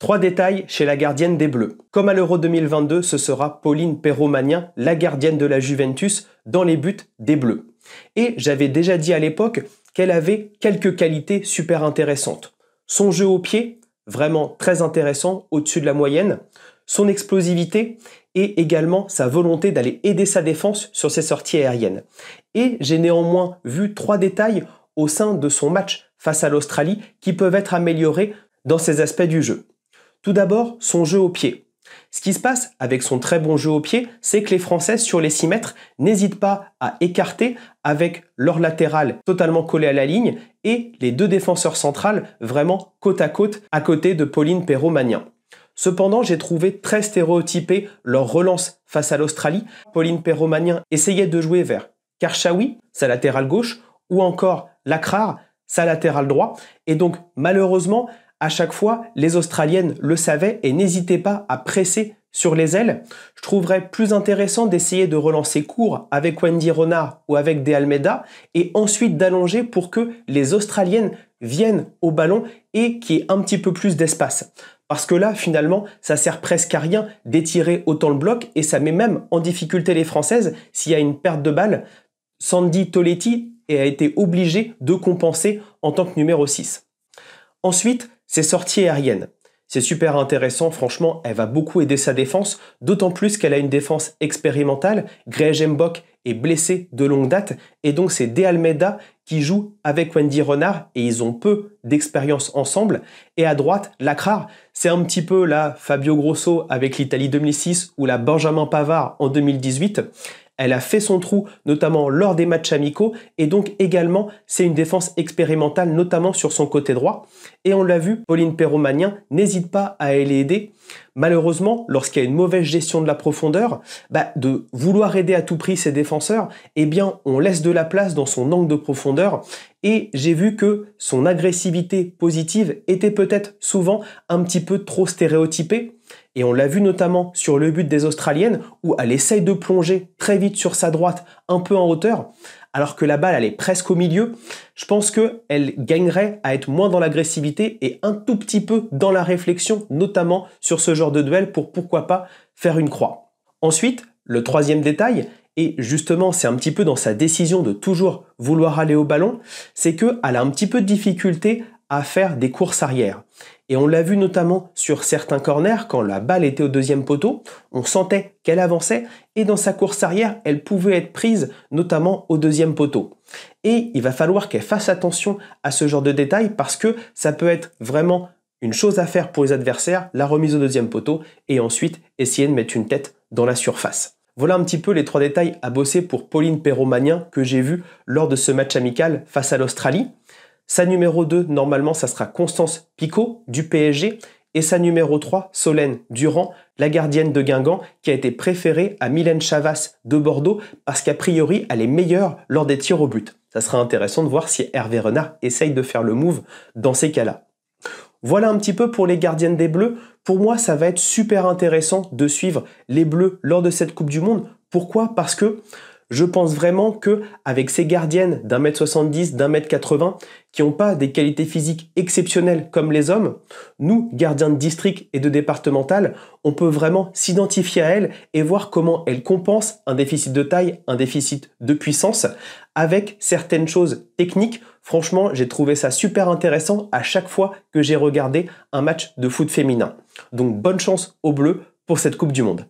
Trois détails chez la gardienne des Bleus. Comme à l'Euro 2022, ce sera Pauline Perromanien, la gardienne de la Juventus, dans les buts des Bleus. Et j'avais déjà dit à l'époque qu'elle avait quelques qualités super intéressantes. Son jeu au pied, vraiment très intéressant, au-dessus de la moyenne. Son explosivité et également sa volonté d'aller aider sa défense sur ses sorties aériennes. Et j'ai néanmoins vu trois détails au sein de son match face à l'Australie qui peuvent être améliorés dans ces aspects du jeu. Tout d'abord, son jeu au pied. Ce qui se passe avec son très bon jeu au pied, c'est que les Français, sur les 6 mètres n'hésitent pas à écarter avec leur latéral totalement collé à la ligne et les deux défenseurs centrales vraiment côte à côte à côté de Pauline perrault Cependant, j'ai trouvé très stéréotypé leur relance face à l'Australie. Pauline perrault essayait de jouer vers Karchawi, sa latérale gauche, ou encore Lacrar, sa latérale droite. Et donc, malheureusement, à chaque fois, les Australiennes le savaient et n'hésitaient pas à presser sur les ailes. Je trouverais plus intéressant d'essayer de relancer court avec Wendy Rona ou avec De Almeida et ensuite d'allonger pour que les Australiennes viennent au ballon et qu'il y ait un petit peu plus d'espace. Parce que là, finalement, ça sert presque à rien d'étirer autant le bloc et ça met même en difficulté les Françaises s'il y a une perte de balle. Sandy Toletti a été obligé de compenser en tant que numéro 6. Ensuite, c'est sorties aériennes. C'est super intéressant, franchement, elle va beaucoup aider sa défense, d'autant plus qu'elle a une défense expérimentale. Greg Jembok est blessé de longue date, et donc c'est De Almeida qui joue avec Wendy Renard, et ils ont peu d'expérience ensemble. Et à droite, Lacrar, c'est un petit peu la Fabio Grosso avec l'Italie 2006 ou la Benjamin Pavard en 2018. Elle a fait son trou, notamment lors des matchs amicaux, et donc également, c'est une défense expérimentale, notamment sur son côté droit. Et on l'a vu, Pauline Perromanien n'hésite pas à aller aider. Malheureusement, lorsqu'il y a une mauvaise gestion de la profondeur, bah, de vouloir aider à tout prix ses défenseurs, eh bien, on laisse de la place dans son angle de profondeur. Et j'ai vu que son agressivité positive était peut-être souvent un petit peu trop stéréotypée. Et on l'a vu notamment sur le but des Australiennes où elle essaye de plonger très vite sur sa droite, un peu en hauteur, alors que la balle elle est presque au milieu. Je pense qu'elle gagnerait à être moins dans l'agressivité et un tout petit peu dans la réflexion, notamment sur ce genre de duel pour pourquoi pas faire une croix. Ensuite, le troisième détail, et justement c'est un petit peu dans sa décision de toujours vouloir aller au ballon, c'est qu'elle a un petit peu de difficulté à faire des courses arrière. Et on l'a vu notamment sur certains corners, quand la balle était au deuxième poteau, on sentait qu'elle avançait et dans sa course arrière, elle pouvait être prise notamment au deuxième poteau. Et il va falloir qu'elle fasse attention à ce genre de détails parce que ça peut être vraiment une chose à faire pour les adversaires, la remise au deuxième poteau et ensuite essayer de mettre une tête dans la surface. Voilà un petit peu les trois détails à bosser pour Pauline Perromanien que j'ai vu lors de ce match amical face à l'Australie. Sa numéro 2, normalement, ça sera Constance Picot du PSG. Et sa numéro 3, Solène Durand, la gardienne de Guingamp, qui a été préférée à Mylène Chavas de Bordeaux parce qu'a priori, elle est meilleure lors des tirs au but. Ça sera intéressant de voir si Hervé Renard essaye de faire le move dans ces cas-là. Voilà un petit peu pour les gardiennes des Bleus. Pour moi, ça va être super intéressant de suivre les Bleus lors de cette Coupe du Monde. Pourquoi Parce que je pense vraiment que avec ces gardiennes d'un mètre 70, d'un mètre 80, qui n'ont pas des qualités physiques exceptionnelles comme les hommes, nous, gardiens de district et de départemental, on peut vraiment s'identifier à elles et voir comment elles compensent un déficit de taille, un déficit de puissance, avec certaines choses techniques. Franchement, j'ai trouvé ça super intéressant à chaque fois que j'ai regardé un match de foot féminin. Donc bonne chance aux Bleus pour cette Coupe du Monde.